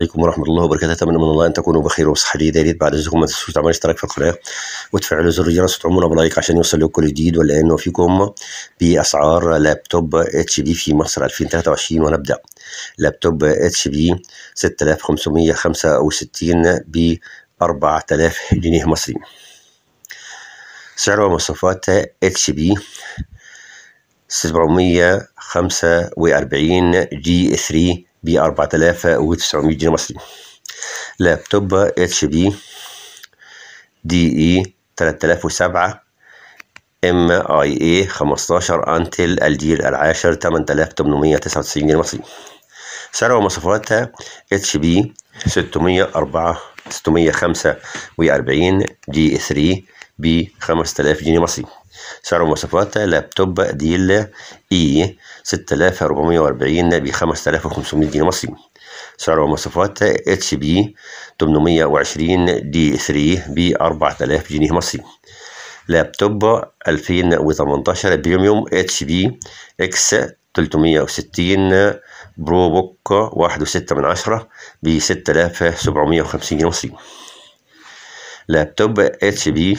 عليكم ورحمة الله وبركاته أتمنى من الله أن تكونوا بخير وصحة جيدة يا ريت بعد إذنكم ما تنسوش تعملوا اشتراك في القناة وتفعلوا زر الجرس وتعملوا بلايك عشان يوصل لكم كل جديد ولأنه فيكم بأسعار لابتوب اتش بي في مصر 2023 ونبدأ لابتوب اتش بي 6565 ب 4000 جنيه مصري سعر ومواصفات اتش بي 745 جي 3 ب 4900 جنيه مصري لابتوب اتش بي دي اي 3007 ام اي اي 15 انتل الجيل العاشر 8899 جنيه مصري سعر ومواصفاتها اتش بي 604 645 جي 3 ب 5000 جنيه مصري سعر مواصفات لابتوب ديل اي 6440 ب 5500 جنيه مصري سعر مواصفات اتش بي 820 دي 3 ب 4000 جنيه مصري لابتوب 2018 بريميوم اتش بي اكس 360 برو بوك 1.6 من 10 ب 6750 جنيه مصري لابتوب اتش بي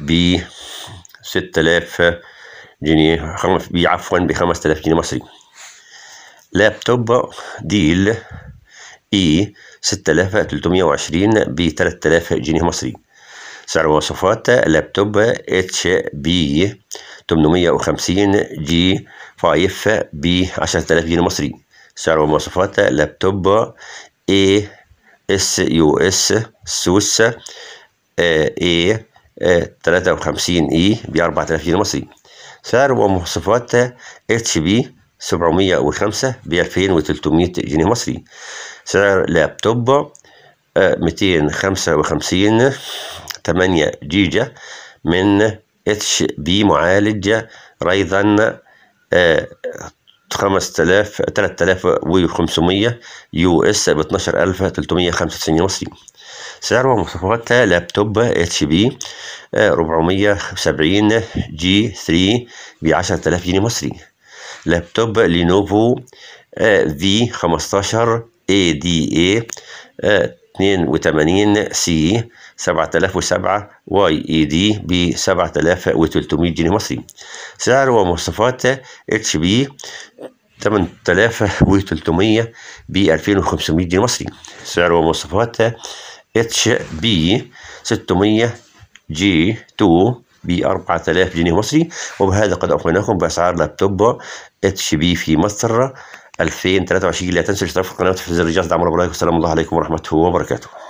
ب 6000 جنيه عفوا ب 5000 جنيه مصري لابتوب ديل اي 6320 ب 3000 جنيه مصري سعر مواصفات لابتوب اتش بي 850 جي 5 ب 10000 جنيه مصري سعر مواصفات لابتوب اي اس يو اس سوس اي 53 اي ب 4000 جنيه مصري سعر ومواصفات اتش بي 705 ب 2300 جنيه مصري سعر لابتوب 255 آه، 8 جيجا من اتش بي معالج ريزن 5000 3500 يو اس ب 12395 مصري سعر ومواصفات لابتوب اتش بي 470 آه، جي 3 ب 10000 جنيه مصري لابتوب لينوفو آه، في 15 اي دي اي آه، 82 سي 7007 واي اي دي ب 7300 جنيه مصري سعر ومواصفات اتش بي 8300 ب 2500 جنيه مصري سعر ومواصفات اتش بي 600 جي 2 ب 4000 جنيه مصري وبهذا قد أخبرناكم بأسعار لابتوب اتش بي في مصر 2023 لا تنسوا الاشتراك في القناه وتفعيل زر الجرس دعمنا باللايك والسلام الله عليكم ورحمه الله وبركاته